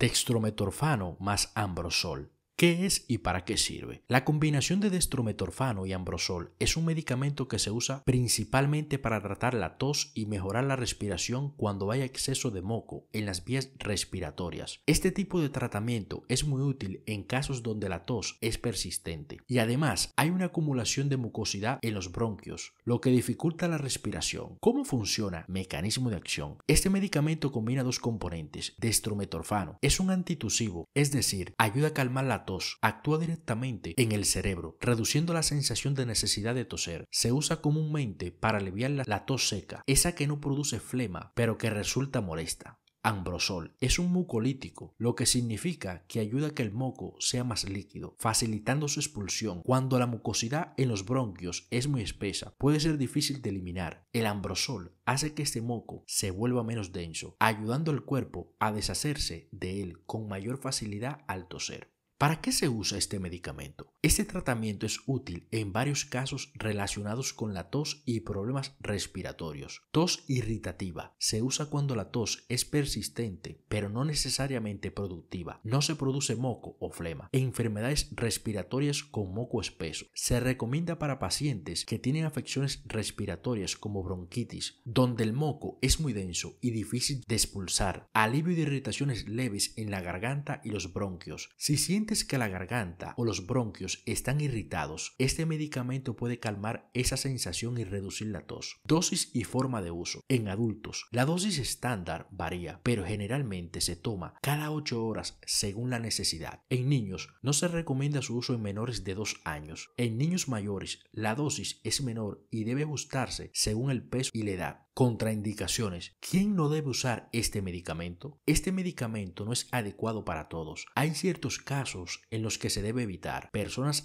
dextrometorfano más ambrosol. ¿Qué es y para qué sirve? La combinación de destrometorfano y ambrosol es un medicamento que se usa principalmente para tratar la tos y mejorar la respiración cuando hay exceso de moco en las vías respiratorias. Este tipo de tratamiento es muy útil en casos donde la tos es persistente y además hay una acumulación de mucosidad en los bronquios, lo que dificulta la respiración. ¿Cómo funciona? Mecanismo de acción. Este medicamento combina dos componentes. Destrometorfano es un antitusivo, es decir, ayuda a calmar la tos actúa directamente en el cerebro, reduciendo la sensación de necesidad de toser. Se usa comúnmente para aliviar la, la tos seca, esa que no produce flema, pero que resulta molesta. Ambrosol es un mucolítico, lo que significa que ayuda a que el moco sea más líquido, facilitando su expulsión. Cuando la mucosidad en los bronquios es muy espesa, puede ser difícil de eliminar. El ambrosol hace que este moco se vuelva menos denso, ayudando al cuerpo a deshacerse de él con mayor facilidad al toser. ¿Para qué se usa este medicamento? Este tratamiento es útil en varios casos relacionados con la tos y problemas respiratorios. Tos irritativa. Se usa cuando la tos es persistente, pero no necesariamente productiva. No se produce moco o flema. E enfermedades respiratorias con moco espeso. Se recomienda para pacientes que tienen afecciones respiratorias como bronquitis, donde el moco es muy denso y difícil de expulsar. Alivio de irritaciones leves en la garganta y los bronquios. Si sientes que la garganta o los bronquios están irritados, este medicamento puede calmar esa sensación y reducir la tos. Dosis y forma de uso. En adultos, la dosis estándar varía, pero generalmente se toma cada 8 horas según la necesidad. En niños, no se recomienda su uso en menores de 2 años. En niños mayores, la dosis es menor y debe ajustarse según el peso y la edad. Contraindicaciones. ¿Quién no debe usar este medicamento? Este medicamento no es adecuado para todos. Hay ciertos casos en los que se debe evitar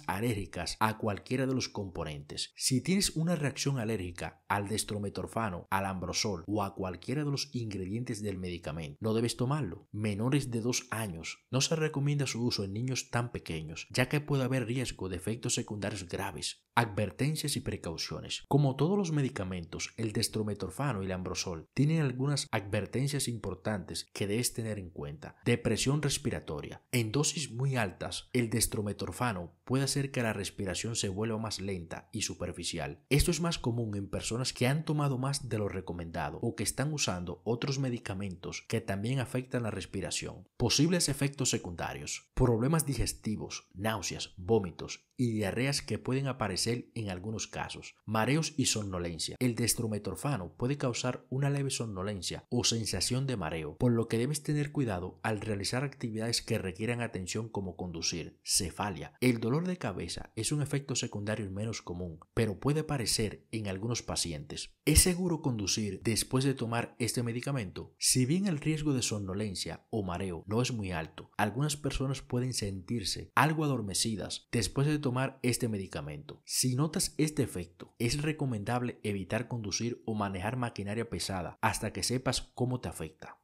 alérgicas a cualquiera de los componentes. Si tienes una reacción alérgica al destrometorfano, al ambrosol o a cualquiera de los ingredientes del medicamento, no debes tomarlo. Menores de 2 años, no se recomienda su uso en niños tan pequeños, ya que puede haber riesgo de efectos secundarios graves. Advertencias y precauciones. Como todos los medicamentos, el destrometorfano y el ambrosol tienen algunas advertencias importantes que debes tener en cuenta. Depresión respiratoria. En dosis muy altas, el destrometorfano puede hacer que la respiración se vuelva más lenta y superficial. Esto es más común en personas que han tomado más de lo recomendado o que están usando otros medicamentos que también afectan la respiración. Posibles efectos secundarios. Problemas digestivos, náuseas, vómitos y diarreas que pueden aparecer en algunos casos. Mareos y somnolencia. El destrometorfano puede causar una leve somnolencia o sensación de mareo, por lo que debes tener cuidado al realizar actividades que requieran atención como conducir, cefalia, el dolor dolor de cabeza es un efecto secundario menos común, pero puede aparecer en algunos pacientes. ¿Es seguro conducir después de tomar este medicamento? Si bien el riesgo de somnolencia o mareo no es muy alto, algunas personas pueden sentirse algo adormecidas después de tomar este medicamento. Si notas este efecto, es recomendable evitar conducir o manejar maquinaria pesada hasta que sepas cómo te afecta.